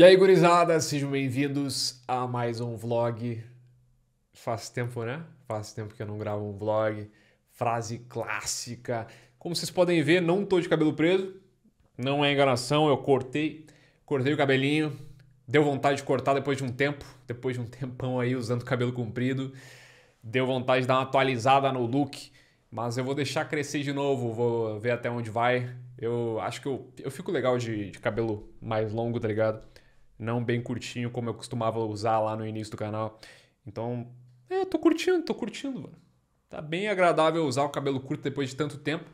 E aí, gurizada, sejam bem-vindos a mais um vlog. Faz tempo, né? Faz tempo que eu não gravo um vlog. Frase clássica. Como vocês podem ver, não tô de cabelo preso. Não é enganação, eu cortei, cortei o cabelinho. Deu vontade de cortar depois de um tempo, depois de um tempão aí usando cabelo comprido. Deu vontade de dar uma atualizada no look, mas eu vou deixar crescer de novo, vou ver até onde vai. Eu acho que eu, eu fico legal de, de cabelo mais longo, tá ligado? não bem curtinho como eu costumava usar lá no início do canal. Então, é, tô curtindo, tô curtindo, mano. Tá bem agradável usar o cabelo curto depois de tanto tempo.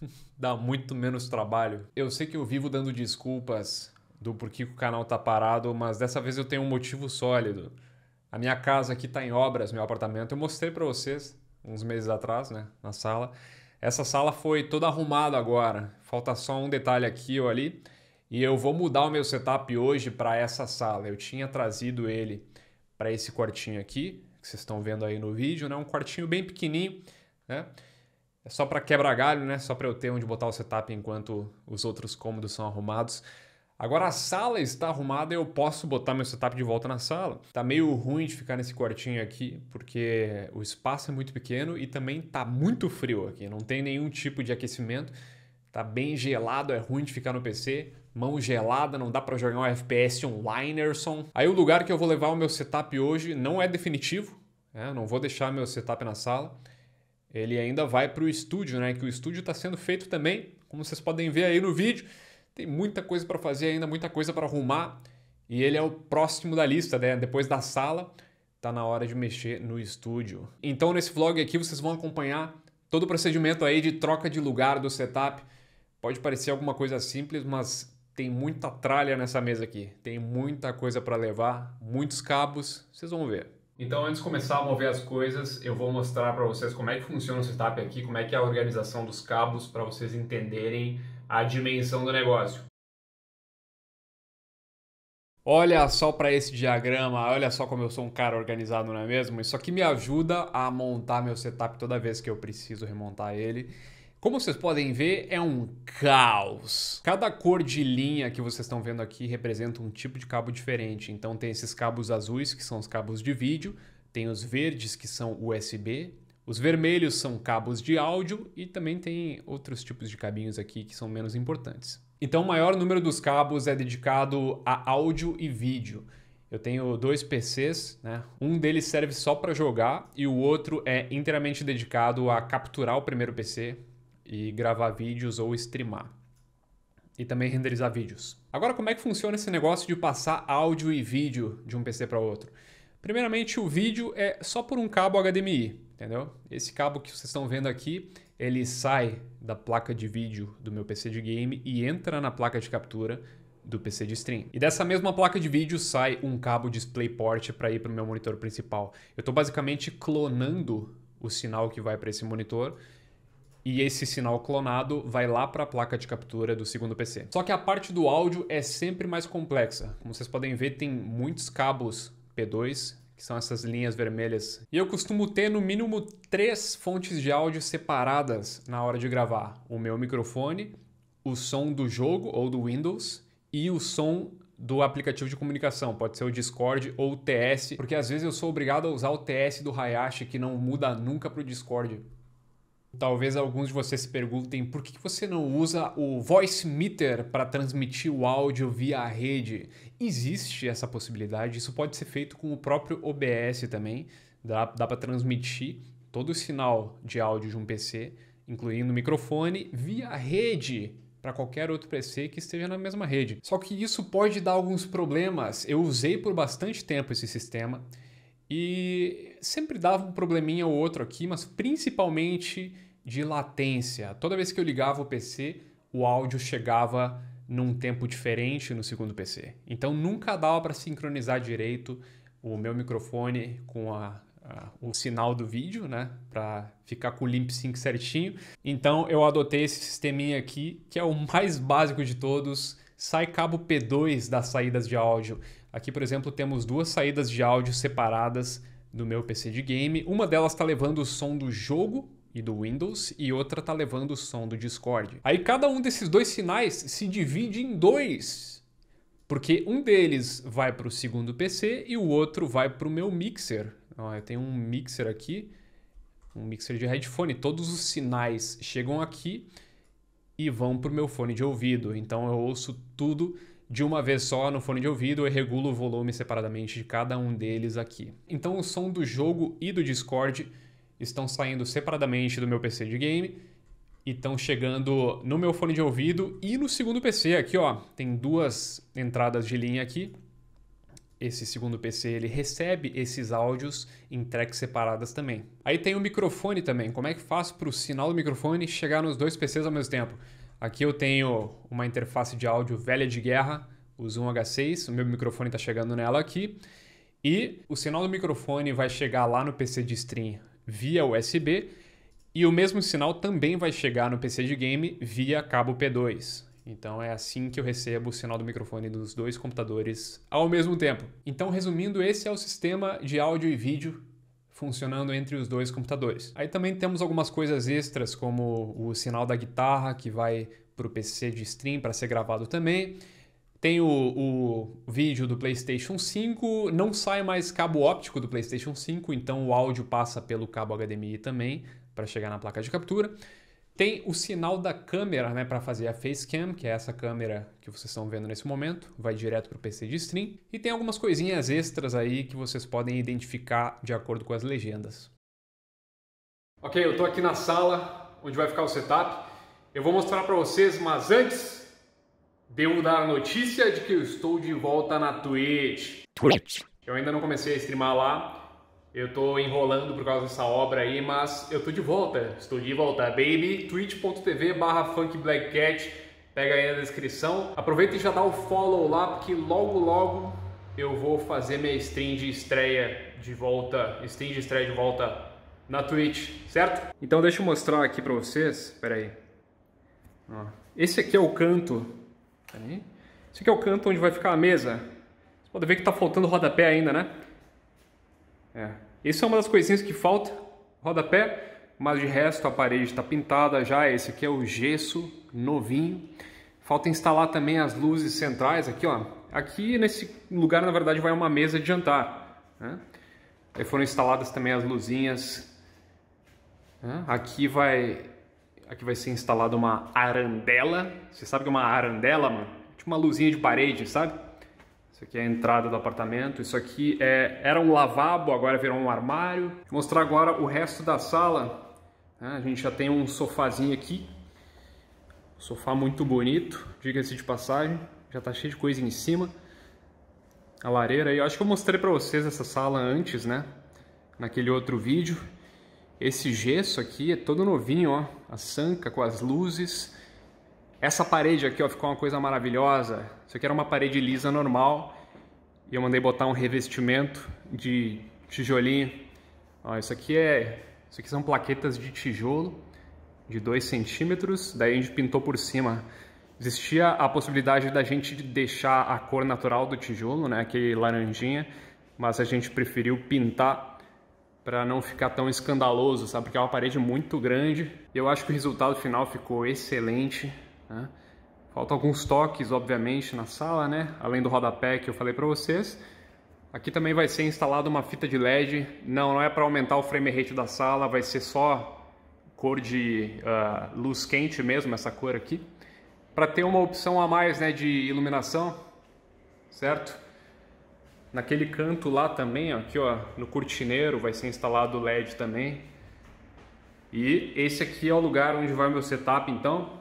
Dá muito menos trabalho. Eu sei que eu vivo dando desculpas do porquê que o canal tá parado, mas dessa vez eu tenho um motivo sólido. A minha casa aqui tá em obras, meu apartamento. Eu mostrei para vocês uns meses atrás, né, na sala. Essa sala foi toda arrumada agora. Falta só um detalhe aqui ou ali. E eu vou mudar o meu setup hoje para essa sala. Eu tinha trazido ele para esse quartinho aqui, que vocês estão vendo aí no vídeo, né? Um quartinho bem pequenininho, né? É só para quebrar galho, né? Só para eu ter onde botar o setup enquanto os outros cômodos são arrumados. Agora a sala está arrumada e eu posso botar meu setup de volta na sala. Tá meio ruim de ficar nesse quartinho aqui, porque o espaço é muito pequeno e também tá muito frio aqui. Não tem nenhum tipo de aquecimento. Tá bem gelado, é ruim de ficar no PC mão gelada, não dá para jogar um FPS onlinerson. Aí o lugar que eu vou levar o meu setup hoje não é definitivo, né? não vou deixar meu setup na sala. Ele ainda vai para o estúdio, né? Que o estúdio está sendo feito também, como vocês podem ver aí no vídeo. Tem muita coisa para fazer ainda, muita coisa para arrumar. E ele é o próximo da lista, né? Depois da sala, tá na hora de mexer no estúdio. Então, nesse vlog aqui, vocês vão acompanhar todo o procedimento aí de troca de lugar do setup. Pode parecer alguma coisa simples, mas tem muita tralha nessa mesa aqui, tem muita coisa para levar, muitos cabos, vocês vão ver. Então, antes de começar a mover as coisas, eu vou mostrar para vocês como é que funciona o setup aqui, como é que é a organização dos cabos para vocês entenderem a dimensão do negócio. Olha só para esse diagrama, olha só como eu sou um cara organizado, não é mesmo? Isso aqui me ajuda a montar meu setup toda vez que eu preciso remontar ele. Como vocês podem ver, é um caos. Cada cor de linha que vocês estão vendo aqui representa um tipo de cabo diferente. Então tem esses cabos azuis, que são os cabos de vídeo, tem os verdes, que são USB, os vermelhos são cabos de áudio e também tem outros tipos de cabinhos aqui que são menos importantes. Então o maior número dos cabos é dedicado a áudio e vídeo. Eu tenho dois PCs, né? Um deles serve só para jogar e o outro é inteiramente dedicado a capturar o primeiro PC, e gravar vídeos ou streamar. E também renderizar vídeos. Agora, como é que funciona esse negócio de passar áudio e vídeo de um PC para outro? Primeiramente, o vídeo é só por um cabo HDMI, entendeu? Esse cabo que vocês estão vendo aqui, ele sai da placa de vídeo do meu PC de game e entra na placa de captura do PC de stream. E dessa mesma placa de vídeo sai um cabo DisplayPort para ir para o meu monitor principal. Eu estou basicamente clonando o sinal que vai para esse monitor e esse sinal clonado vai lá para a placa de captura do segundo PC. Só que a parte do áudio é sempre mais complexa. Como vocês podem ver, tem muitos cabos P2, que são essas linhas vermelhas. E eu costumo ter no mínimo três fontes de áudio separadas na hora de gravar: o meu microfone, o som do jogo ou do Windows e o som do aplicativo de comunicação, pode ser o Discord ou o TS, porque às vezes eu sou obrigado a usar o TS do Hayashi que não muda nunca para o Discord, Talvez alguns de vocês se perguntem por que você não usa o voice meter para transmitir o áudio via rede. Existe essa possibilidade, isso pode ser feito com o próprio OBS também. Dá, dá para transmitir todo o sinal de áudio de um PC, incluindo o microfone, via rede para qualquer outro PC que esteja na mesma rede. Só que isso pode dar alguns problemas. Eu usei por bastante tempo esse sistema e sempre dava um probleminha ou outro aqui, mas principalmente de latência. Toda vez que eu ligava o PC, o áudio chegava num tempo diferente no segundo PC. Então nunca dava para sincronizar direito o meu microfone com a, a, o sinal do vídeo, né? Para ficar com o Limp Sync certinho. Então eu adotei esse sisteminha aqui, que é o mais básico de todos. Sai cabo P2 das saídas de áudio. Aqui, por exemplo, temos duas saídas de áudio separadas do meu PC de game. Uma delas está levando o som do jogo e do Windows e outra está levando o som do Discord. Aí cada um desses dois sinais se divide em dois, porque um deles vai para o segundo PC e o outro vai para o meu mixer. Ó, eu tenho um mixer aqui, um mixer de headphone. Todos os sinais chegam aqui e vão para o meu fone de ouvido. Então eu ouço tudo de uma vez só no fone de ouvido e regulo o volume separadamente de cada um deles aqui. Então o som do jogo e do Discord estão saindo separadamente do meu PC de game e estão chegando no meu fone de ouvido e no segundo PC aqui, ó. Tem duas entradas de linha aqui. Esse segundo PC ele recebe esses áudios em tracks separadas também. Aí tem o microfone também. Como é que faço para o sinal do microfone chegar nos dois PCs ao mesmo tempo? Aqui eu tenho uma interface de áudio velha de guerra, o Zoom H6, o meu microfone está chegando nela aqui. E o sinal do microfone vai chegar lá no PC de stream via USB e o mesmo sinal também vai chegar no PC de game via cabo P2. Então é assim que eu recebo o sinal do microfone dos dois computadores ao mesmo tempo. Então, resumindo, esse é o sistema de áudio e vídeo funcionando entre os dois computadores. Aí também temos algumas coisas extras, como o sinal da guitarra que vai para o PC de stream para ser gravado também. Tem o, o, vídeo do PlayStation 5, não sai mais cabo óptico do PlayStation 5, então o áudio passa pelo cabo HDMI também para chegar na placa de captura. Tem o sinal da câmera né, para fazer a facecam, que é essa câmera que vocês estão vendo nesse momento, vai direto para o PC de stream. E tem algumas coisinhas extras aí que vocês podem identificar de acordo com as legendas. Ok, eu estou aqui na sala onde vai ficar o setup. Eu vou mostrar para vocês, mas antes, devo dar a notícia de que eu estou de volta na Twitch. Twitch. Eu ainda não comecei a streamar lá, eu tô enrolando por causa dessa obra aí, mas eu tô de volta. Estou de volta, baby. twitch.tv barra funkblackcat. Pega aí na descrição. Aproveita e já dá o follow lá, porque logo, logo eu vou fazer minha stream de estreia de volta. Stream de estreia de volta na Twitch, certo? Então deixa eu mostrar aqui pra vocês. Pera aí. Esse aqui é o canto. Pera aí. Esse aqui é o canto onde vai ficar a mesa. Você pode ver que tá faltando rodapé ainda, né? É. Essa é uma das coisinhas que falta, rodapé, mas de resto a parede está pintada já. Esse aqui é o gesso novinho. Falta instalar também as luzes centrais aqui, ó. Aqui nesse lugar, na verdade, vai uma mesa de jantar. Né? Aí foram instaladas também as luzinhas. Né? Aqui vai aqui vai ser instalada uma arandela. Você sabe o que é uma arandela, mano? Tipo uma luzinha de parede, sabe? Isso aqui é a entrada do apartamento. Isso aqui é, era um lavabo, agora virou um armário. Vou mostrar agora o resto da sala. Né? A gente já tem um sofazinho aqui. Sofá muito bonito, diga-se de passagem. Já tá cheio de coisa em cima. A lareira aí. Eu acho que eu mostrei para vocês essa sala antes, né? Naquele outro vídeo. Esse gesso aqui é todo novinho, ó. A sanca com as luzes. Essa parede aqui ó, ficou uma coisa maravilhosa. Isso aqui era uma parede lisa normal. E eu mandei botar um revestimento de tijolinho. Ó, isso aqui é. Isso aqui são plaquetas de tijolo de 2 centímetros. Daí a gente pintou por cima. Existia a possibilidade da gente deixar a cor natural do tijolo, né? Aquele laranjinha. Mas a gente preferiu pintar para não ficar tão escandaloso, sabe? Porque é uma parede muito grande. Eu acho que o resultado final ficou excelente. Né? Falta alguns toques, obviamente, na sala, né? Além do rodapé que eu falei para vocês. Aqui também vai ser instalada uma fita de LED. Não, não é para aumentar o frame rate da sala, vai ser só cor de uh, luz quente mesmo, essa cor aqui. Para ter uma opção a mais né, de iluminação, certo? Naquele canto lá também, ó, aqui ó, no cortineiro, vai ser instalado o LED também. E esse aqui é o lugar onde vai meu setup, então.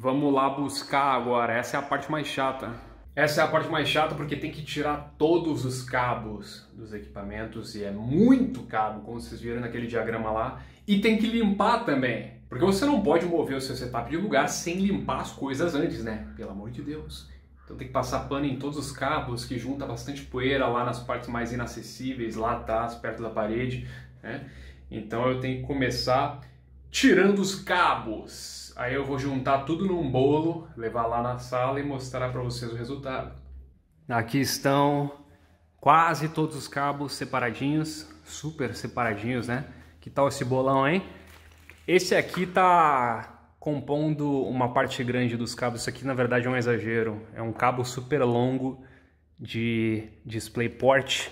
Vamos lá buscar agora. Essa é a parte mais chata. Essa é a parte mais chata porque tem que tirar todos os cabos dos equipamentos e é muito cabo, como vocês viram naquele diagrama lá. E tem que limpar também, porque você não pode mover o seu setup de lugar sem limpar as coisas antes, né? Pelo amor de Deus. Então tem que passar pano em todos os cabos, que junta bastante poeira lá nas partes mais inacessíveis, lá atrás, perto da parede, né? Então eu tenho que começar tirando os cabos. Aí eu vou juntar tudo num bolo, levar lá na sala e mostrar para vocês o resultado. Aqui estão quase todos os cabos separadinhos, super separadinhos, né? Que tal esse bolão, hein? Esse aqui tá compondo uma parte grande dos cabos. Isso aqui, na verdade, é um exagero. É um cabo super longo de DisplayPort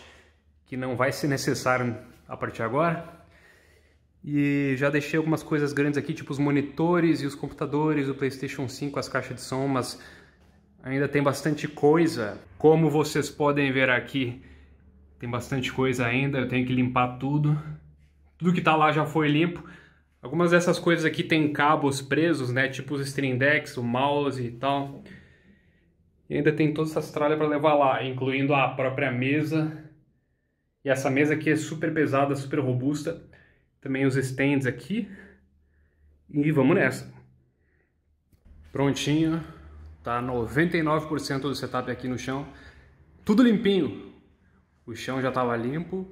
que não vai ser necessário a partir de agora. E já deixei algumas coisas grandes aqui, tipo os monitores e os computadores, o PlayStation 5, as caixas de som, mas ainda tem bastante coisa. Como vocês podem ver aqui, tem bastante coisa ainda, eu tenho que limpar tudo. Tudo que tá lá já foi limpo. Algumas dessas coisas aqui tem cabos presos, né? Tipo os Stream Decks, o mouse e tal. E ainda tem todas essas tralhas para levar lá, incluindo a própria mesa. E essa mesa aqui é super pesada, super robusta também os stands aqui. E vamos nessa. Prontinho. Tá 99% do setup aqui no chão. Tudo limpinho. O chão já estava limpo.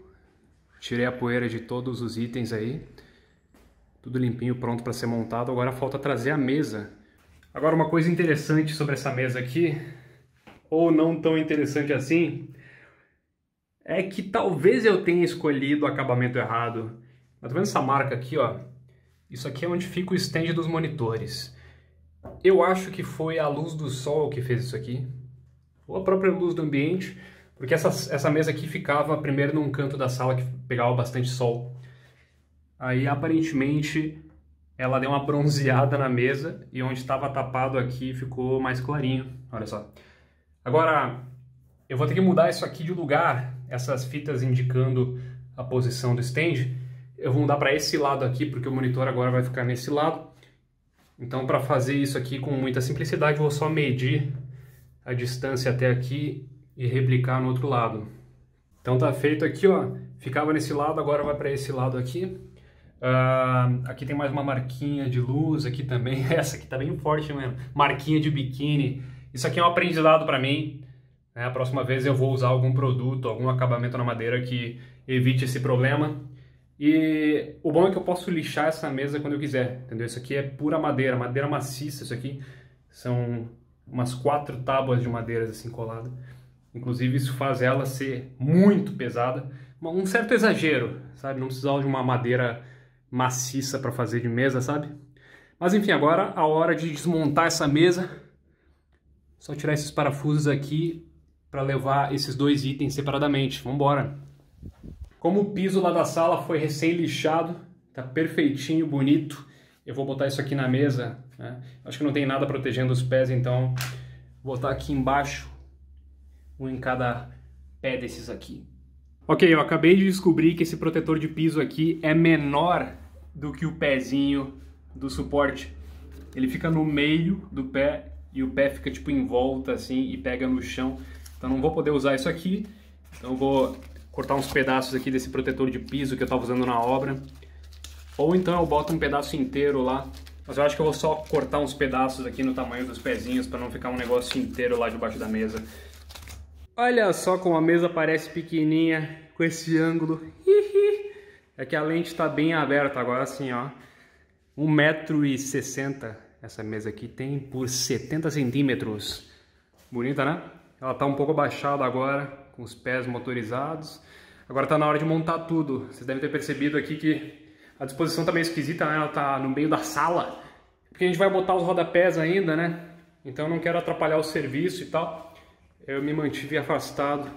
Tirei a poeira de todos os itens aí. Tudo limpinho, pronto para ser montado. Agora falta trazer a mesa. Agora uma coisa interessante sobre essa mesa aqui, ou não tão interessante assim, é que talvez eu tenha escolhido o acabamento errado. Mas tá vendo essa marca aqui, ó? Isso aqui é onde fica o stand dos monitores. Eu acho que foi a luz do sol que fez isso aqui, ou a própria luz do ambiente, porque essa, essa mesa aqui ficava primeiro num canto da sala que pegava bastante sol. Aí aparentemente ela deu uma bronzeada na mesa e onde estava tapado aqui ficou mais clarinho, olha só. Agora, eu vou ter que mudar isso aqui de lugar, essas fitas indicando a posição do stand, eu vou mudar para esse lado aqui, porque o monitor agora vai ficar nesse lado. Então, para fazer isso aqui com muita simplicidade, vou só medir a distância até aqui e replicar no outro lado. Então tá feito aqui, ó. Ficava nesse lado, agora vai para esse lado aqui. Uh, aqui tem mais uma marquinha de luz aqui também. Essa aqui tá bem forte mesmo. Marquinha de biquíni. Isso aqui é um aprendizado para mim. Né? A próxima vez eu vou usar algum produto, algum acabamento na madeira que evite esse problema. E o bom é que eu posso lixar essa mesa quando eu quiser, entendeu? Isso aqui é pura madeira, madeira maciça, isso aqui são umas quatro tábuas de madeiras assim colada. Inclusive isso faz ela ser muito pesada, um certo exagero, sabe? Não precisava de uma madeira maciça para fazer de mesa, sabe? Mas enfim, agora a hora de desmontar essa mesa. Só tirar esses parafusos aqui para levar esses dois itens separadamente. Vamos embora. Como o piso lá da sala foi recém-lixado, tá perfeitinho, bonito. Eu vou botar isso aqui na mesa. Né? Acho que não tem nada protegendo os pés, então vou botar aqui embaixo, um em cada pé desses aqui. Ok, eu acabei de descobrir que esse protetor de piso aqui é menor do que o pezinho do suporte. Ele fica no meio do pé e o pé fica tipo em volta assim e pega no chão. Então não vou poder usar isso aqui. Então vou cortar uns pedaços aqui desse protetor de piso que eu estava usando na obra. Ou então eu boto um pedaço inteiro lá, mas eu acho que eu vou só cortar uns pedaços aqui no tamanho dos pezinhos para não ficar um negócio inteiro lá debaixo da mesa. Olha só como a mesa parece pequenininha com esse ângulo. É que a lente está bem aberta agora assim, ó. 1,60m essa mesa aqui tem por 70 centímetros. Bonita, né? Ela está um pouco abaixada agora, com os pés motorizados. Agora está na hora de montar tudo. Vocês devem ter percebido aqui que a disposição está meio esquisita, né? Ela está no meio da sala, porque a gente vai botar os rodapés ainda, né? Então eu não quero atrapalhar o serviço e tal. Eu me mantive afastado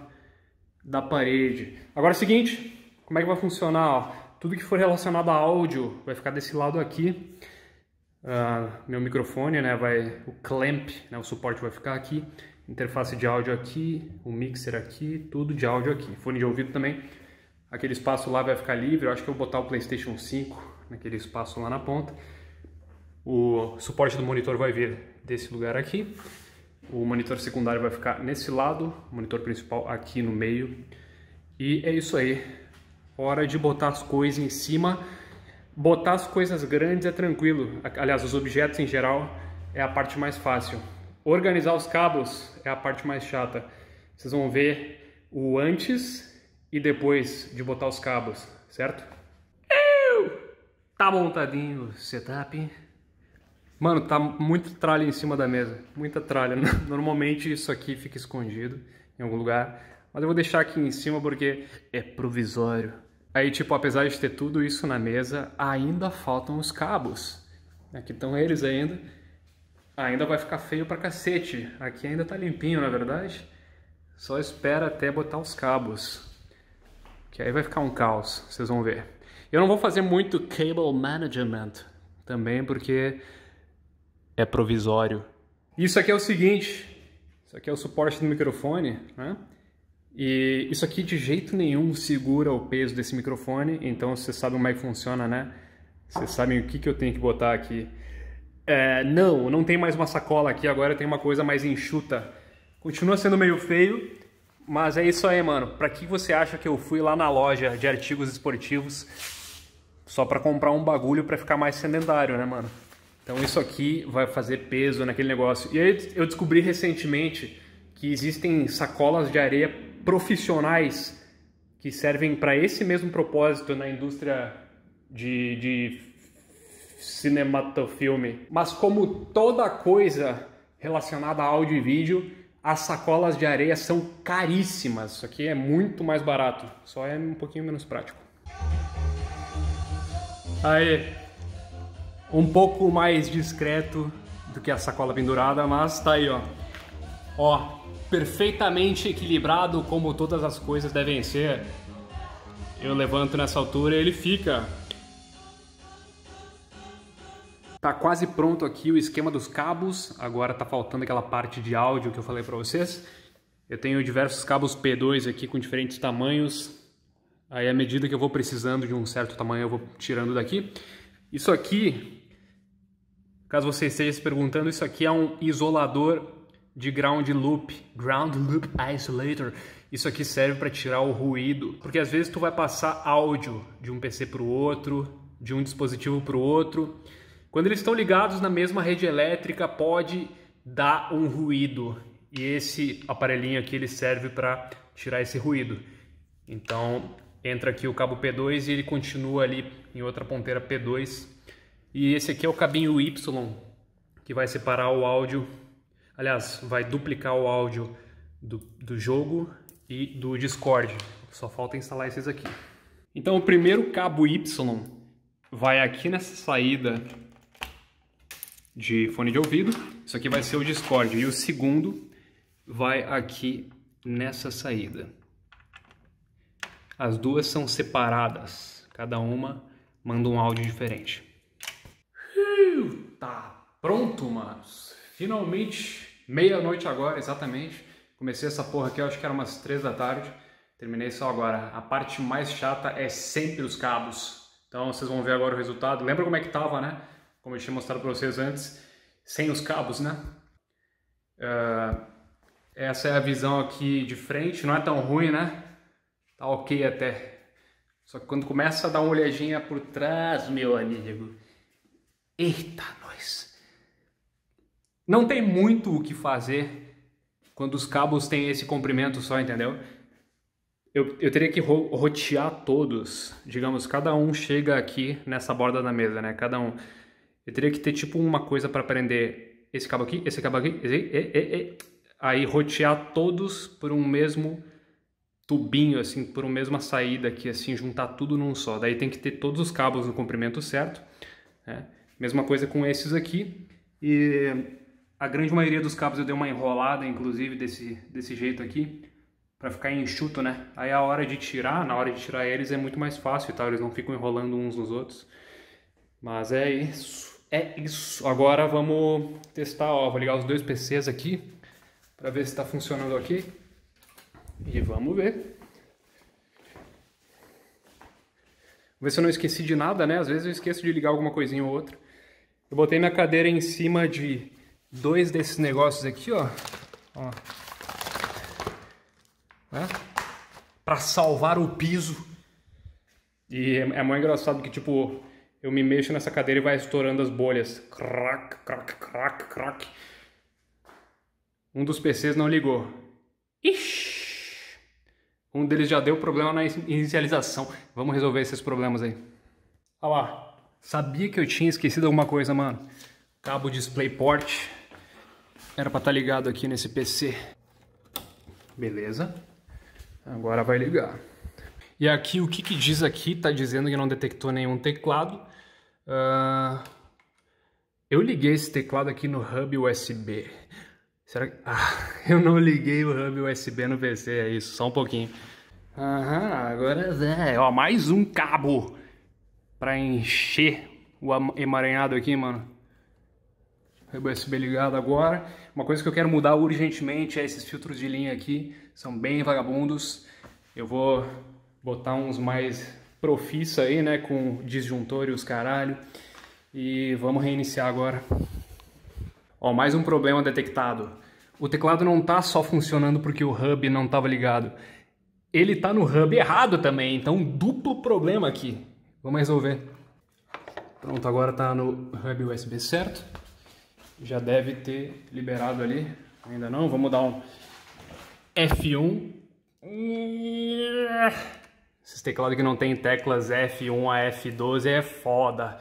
da parede. Agora é o seguinte, como é que vai funcionar? Ó? Tudo que for relacionado a áudio vai ficar desse lado aqui. Uh, meu microfone, né, vai, o clamp, né, o suporte vai ficar aqui interface de áudio aqui, o um mixer aqui, tudo de áudio aqui. Fone de ouvido também, aquele espaço lá vai ficar livre, eu acho que eu vou botar o Playstation 5 naquele espaço lá na ponta. O suporte do monitor vai vir desse lugar aqui, o monitor secundário vai ficar nesse lado, o monitor principal aqui no meio. E é isso aí, hora de botar as coisas em cima. Botar as coisas grandes é tranquilo, aliás, os objetos em geral é a parte mais fácil. Organizar os cabos é a parte mais chata. Vocês vão ver o antes e depois de botar os cabos, certo? Eu! Tá montadinho o setup. Mano, tá muito tralha em cima da mesa. Muita tralha. Normalmente isso aqui fica escondido em algum lugar. Mas eu vou deixar aqui em cima porque é provisório. Aí, tipo, apesar de ter tudo isso na mesa, ainda faltam os cabos. Aqui estão eles ainda ainda vai ficar feio pra cacete. Aqui ainda tá limpinho, na verdade. Só espera até botar os cabos. Que aí vai ficar um caos, vocês vão ver. Eu não vou fazer muito cable management também, porque é provisório. Isso aqui é o seguinte, isso aqui é o suporte do microfone, né? E isso aqui de jeito nenhum segura o peso desse microfone, então vocês sabem como é que funciona, né? Vocês sabem o que, que eu tenho que botar aqui é, não, não tem mais uma sacola aqui, agora tem uma coisa mais enxuta. Continua sendo meio feio, mas é isso aí, mano. Pra que você acha que eu fui lá na loja de artigos esportivos só pra comprar um bagulho pra ficar mais sedentário, né, mano? Então isso aqui vai fazer peso naquele negócio. E aí eu descobri recentemente que existem sacolas de areia profissionais que servem para esse mesmo propósito na indústria de, de cinematofilme. Mas como toda coisa relacionada a áudio e vídeo, as sacolas de areia são caríssimas. Isso aqui é muito mais barato, só é um pouquinho menos prático. Aí, um pouco mais discreto do que a sacola pendurada, mas tá aí, ó. Ó, perfeitamente equilibrado como todas as coisas devem ser. Eu levanto nessa altura e ele fica Tá quase pronto aqui o esquema dos cabos, agora tá faltando aquela parte de áudio que eu falei para vocês. Eu tenho diversos cabos P2 aqui com diferentes tamanhos. Aí à medida que eu vou precisando de um certo tamanho, eu vou tirando daqui. Isso aqui, caso você esteja se perguntando, isso aqui é um isolador de ground loop, ground loop isolator. Isso aqui serve para tirar o ruído, porque às vezes tu vai passar áudio de um PC para o outro, de um dispositivo para o outro. Quando eles estão ligados na mesma rede elétrica, pode dar um ruído. E esse aparelhinho aqui ele serve para tirar esse ruído. Então entra aqui o cabo P2 e ele continua ali em outra ponteira P2. E esse aqui é o cabinho Y que vai separar o áudio, aliás, vai duplicar o áudio do, do jogo e do Discord. Só falta instalar esses aqui. Então o primeiro cabo Y vai aqui nessa saída de fone de ouvido. Isso aqui vai ser o Discord. E o segundo vai aqui nessa saída. As duas são separadas. Cada uma manda um áudio diferente. Uh, tá pronto, manos. Finalmente, meia-noite agora, exatamente. Comecei essa porra aqui, acho que era umas três da tarde. Terminei só agora. A parte mais chata é sempre os cabos. Então vocês vão ver agora o resultado. Lembra como é que tava, né? como eu tinha mostrado para vocês antes, sem os cabos, né? Uh, essa é a visão aqui de frente, não é tão ruim, né? Tá ok até. Só que quando começa a dar uma olhadinha por trás, meu amigo, eita nós! Não tem muito o que fazer quando os cabos têm esse comprimento só, entendeu? Eu, eu teria que ro rotear todos, digamos, cada um chega aqui nessa borda da mesa, né? Cada um. Eu teria que ter tipo uma coisa para prender esse cabo aqui, esse cabo aqui, esse, e, e, e. aí rotear todos por um mesmo tubinho, assim, por uma mesma saída aqui, assim, juntar tudo num só. Daí tem que ter todos os cabos no comprimento certo. Né? Mesma coisa com esses aqui. E a grande maioria dos cabos eu dei uma enrolada, inclusive, desse, desse jeito aqui, para ficar enxuto, né? Aí a hora de tirar, na hora de tirar eles é muito mais fácil, tá? Eles não ficam enrolando uns nos outros. Mas é isso. É isso. Agora vamos testar, ó, vou ligar os dois PCs aqui para ver se está funcionando aqui. E vamos ver. Vou ver se eu não esqueci de nada, né? Às vezes eu esqueço de ligar alguma coisinha ou outra. Eu botei minha cadeira em cima de dois desses negócios aqui, ó. ó. Né? Pra salvar o piso. E é, é muito engraçado que, tipo, eu me mexo nessa cadeira e vai estourando as bolhas. Crac, crac, crac, crac. Um dos PCs não ligou. Ixi! Um deles já deu problema na inicialização. Vamos resolver esses problemas aí. Olha lá. Sabia que eu tinha esquecido alguma coisa, mano. Cabo DisplayPort. Era pra estar tá ligado aqui nesse PC. Beleza. Agora vai ligar. E aqui o que, que diz aqui? Tá dizendo que não detectou nenhum teclado. Uh, eu liguei esse teclado aqui no hub USB. Será que... Ah, eu não liguei o hub USB no PC, é isso, só um pouquinho. Aham, agora é. Ó, mais um cabo para encher o emaranhado aqui, mano. USB ligado agora. Uma coisa que eu quero mudar urgentemente é esses filtros de linha aqui. São bem vagabundos. Eu vou botar uns mais profissa aí, né, com disjuntor e os caralho. E vamos reiniciar agora. Ó, mais um problema detectado. O teclado não tá só funcionando porque o hub não estava ligado. Ele tá no hub errado também, então duplo problema aqui. Vamos resolver. Pronto, agora tá no hub USB certo. Já deve ter liberado ali. Ainda não, vamos dar um F1. Esses teclados que não tem teclas F1 a F12 é foda.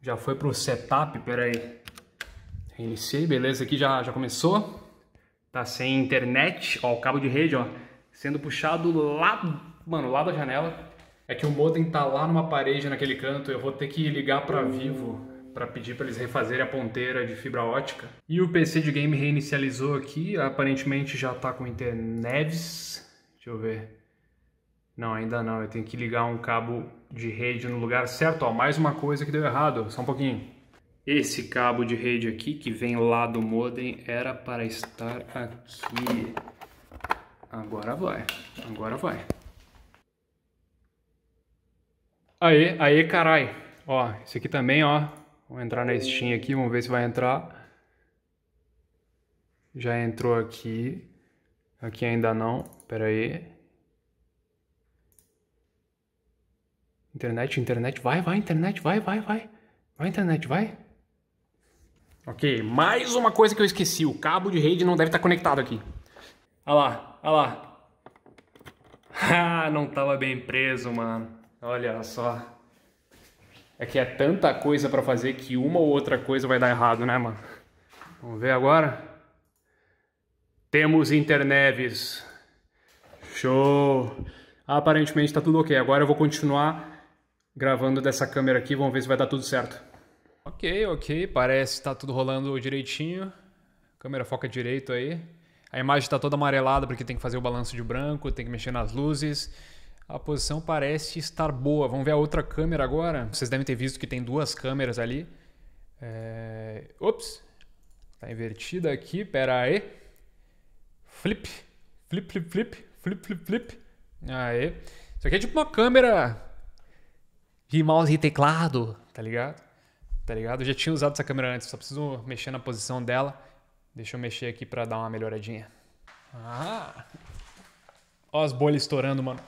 Já foi pro setup, peraí. Reiniciei, beleza, aqui já, já começou. Tá sem internet, ó, o cabo de rede, ó, sendo puxado lá, mano, lá da janela. É que o modem tá lá numa parede, naquele canto, eu vou ter que ligar pra Vivo para pedir para eles refazerem a ponteira de fibra ótica. E o PC de game reinicializou aqui, aparentemente já tá com internet. Deixa eu ver. Não, ainda não. Eu tenho que ligar um cabo de rede no lugar certo. Ó, mais uma coisa que deu errado. Só um pouquinho. Esse cabo de rede aqui, que vem lá do modem, era para estar aqui. Agora vai. Agora vai. Aê, aê, carai. Ó, esse aqui também, ó. Vamos entrar na Steam aqui, vamos ver se vai entrar. Já entrou aqui. Aqui ainda não. Pera aí. Internet, internet, vai, vai, internet, vai, vai, vai. Vai, internet, vai. Ok, mais uma coisa que eu esqueci. O cabo de rede não deve estar conectado aqui. Olha lá, olha lá. Ah, não tava bem preso, mano. Olha só. É que é tanta coisa para fazer que uma ou outra coisa vai dar errado, né, mano? Vamos ver agora. Temos interneves. Show. Aparentemente tá tudo ok. Agora eu vou continuar gravando dessa câmera aqui. Vamos ver se vai dar tudo certo. Ok, ok. Parece que tá tudo rolando direitinho. Câmera foca direito aí. A imagem está toda amarelada porque tem que fazer o balanço de branco, tem que mexer nas luzes. A posição parece estar boa. Vamos ver a outra câmera agora. Vocês devem ter visto que tem duas câmeras ali. É... Ops! Tá invertida aqui, pera aí. Flip, flip, flip, flip, flip, flip, flip. Aê. Isso aqui é tipo uma câmera de mouse e teclado, tá ligado? Tá ligado? Eu já tinha usado essa câmera antes, só preciso mexer na posição dela. Deixa eu mexer aqui para dar uma melhoradinha. Ah! Ó as bolhas estourando, mano.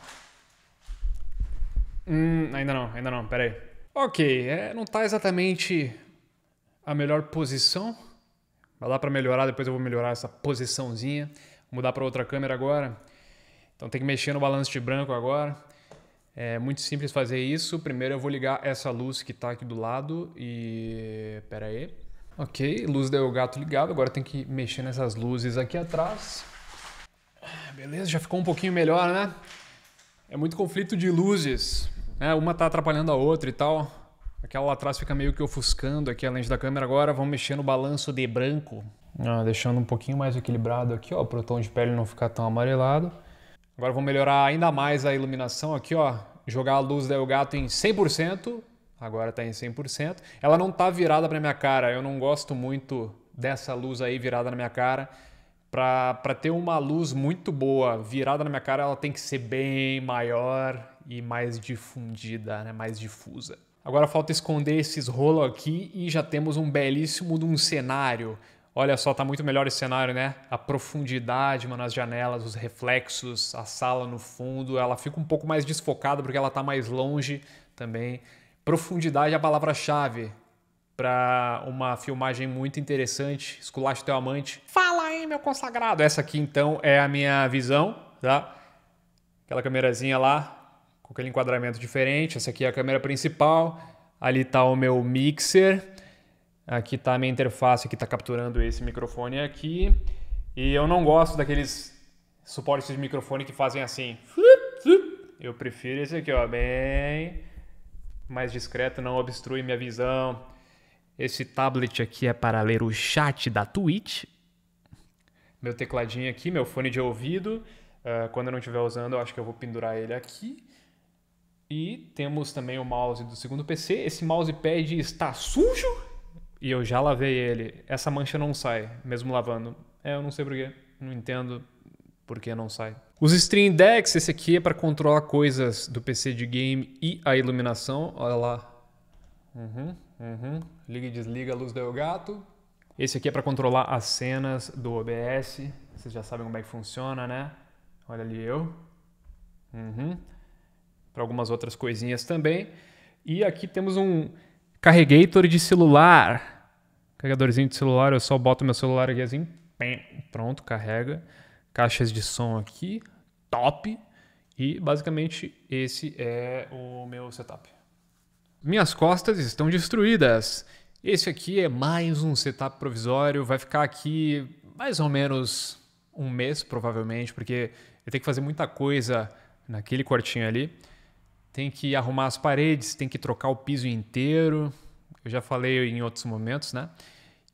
Hum, ainda não, ainda não, pera aí. Ok, é, não tá exatamente a melhor posição. Vai dar para melhorar, depois eu vou melhorar essa posiçãozinha. Vou mudar para outra câmera agora. Então tem que mexer no balanço de branco agora. É muito simples fazer isso. Primeiro eu vou ligar essa luz que está aqui do lado e... Pera aí. Ok, luz o gato ligado. Agora tem que mexer nessas luzes aqui atrás. Beleza, já ficou um pouquinho melhor, né? É muito conflito de luzes. Né? Uma está atrapalhando a outra e tal. Aquela lá atrás fica meio que ofuscando aqui a lente da câmera. Agora vamos mexer no balanço de branco. Ah, deixando um pouquinho mais equilibrado aqui, ó, para o tom de pele não ficar tão amarelado. Agora vou melhorar ainda mais a iluminação aqui, ó. Jogar a luz da Elgato em 100%. Agora está em 100%. Ela não está virada para minha cara. Eu não gosto muito dessa luz aí virada na minha cara. Para ter uma luz muito boa virada na minha cara, ela tem que ser bem maior e mais difundida, né? mais difusa. Agora falta esconder esses rolos aqui e já temos um belíssimo um cenário Olha só, tá muito melhor esse cenário, né? A profundidade, mano, as janelas, os reflexos, a sala no fundo, ela fica um pouco mais desfocada porque ela tá mais longe também. Profundidade é a palavra-chave para uma filmagem muito interessante. Esculacho teu amante. Fala aí, meu consagrado. Essa aqui então é a minha visão, tá? Aquela câmerazinha lá com aquele enquadramento diferente. Essa aqui é a câmera principal. Ali tá o meu mixer Aqui está a minha interface que está capturando esse microfone aqui. E eu não gosto daqueles suportes de microfone que fazem assim. Eu prefiro esse aqui, ó, bem mais discreto, não obstrui minha visão. Esse tablet aqui é para ler o chat da Twitch. Meu tecladinho aqui, meu fone de ouvido. Uh, quando eu não estiver usando, eu acho que eu vou pendurar ele aqui. E temos também o mouse do segundo PC. Esse mousepad está sujo e eu já lavei ele, essa mancha não sai, mesmo lavando. É, eu não sei porquê, não entendo porque não sai. Os Stream Decks, esse aqui é para controlar coisas do PC de game e a iluminação. Olha lá. Uhum, uhum. Liga e desliga a luz do gato. Esse aqui é para controlar as cenas do OBS. Vocês já sabem como é que funciona, né? Olha ali eu. Uhum. Para algumas outras coisinhas também. E aqui temos um carregator de celular. Carregadorzinho de celular, eu só boto meu celular aqui assim, pronto, carrega. Caixas de som aqui, top. E basicamente esse é o meu setup. Minhas costas estão destruídas. Esse aqui é mais um setup provisório, vai ficar aqui mais ou menos um mês, provavelmente, porque eu tenho que fazer muita coisa naquele quartinho ali. Tem que arrumar as paredes, tem que trocar o piso inteiro, eu já falei em outros momentos, né?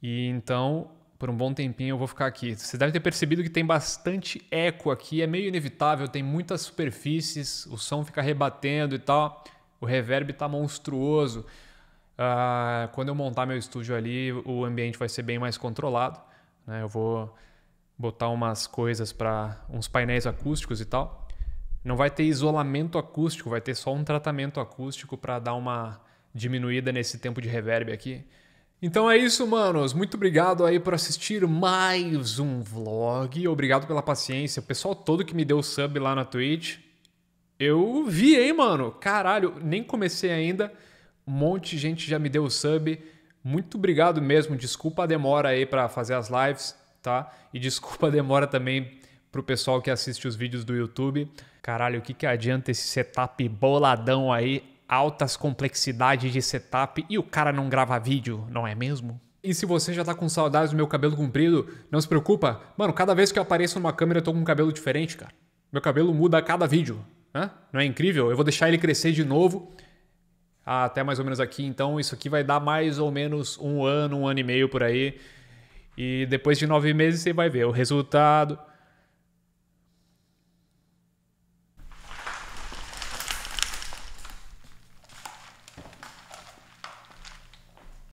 E então, por um bom tempinho eu vou ficar aqui. Você deve ter percebido que tem bastante eco aqui, é meio inevitável, tem muitas superfícies, o som fica rebatendo e tal. O reverb tá monstruoso. Uh, quando eu montar meu estúdio ali, o ambiente vai ser bem mais controlado. Né? Eu vou botar umas coisas para uns painéis acústicos e tal. Não vai ter isolamento acústico, vai ter só um tratamento acústico para dar uma diminuída nesse tempo de reverb aqui. Então é isso, manos. Muito obrigado aí por assistir mais um vlog. Obrigado pela paciência. O pessoal todo que me deu sub lá na Twitch. Eu vi, hein, mano? Caralho, nem comecei ainda. Um monte de gente já me deu sub. Muito obrigado mesmo. Desculpa a demora aí para fazer as lives, tá? E desculpa a demora também pro pessoal que assiste os vídeos do YouTube. Caralho, o que, que adianta esse setup boladão aí? altas complexidades de setup e o cara não grava vídeo, não é mesmo? E se você já tá com saudades do meu cabelo comprido, não se preocupa. Mano, cada vez que eu apareço numa câmera eu tô com um cabelo diferente, cara. Meu cabelo muda a cada vídeo, né? Não é incrível? Eu vou deixar ele crescer de novo até mais ou menos aqui. Então isso aqui vai dar mais ou menos um ano, um ano e meio por aí. E depois de nove meses você vai ver o resultado.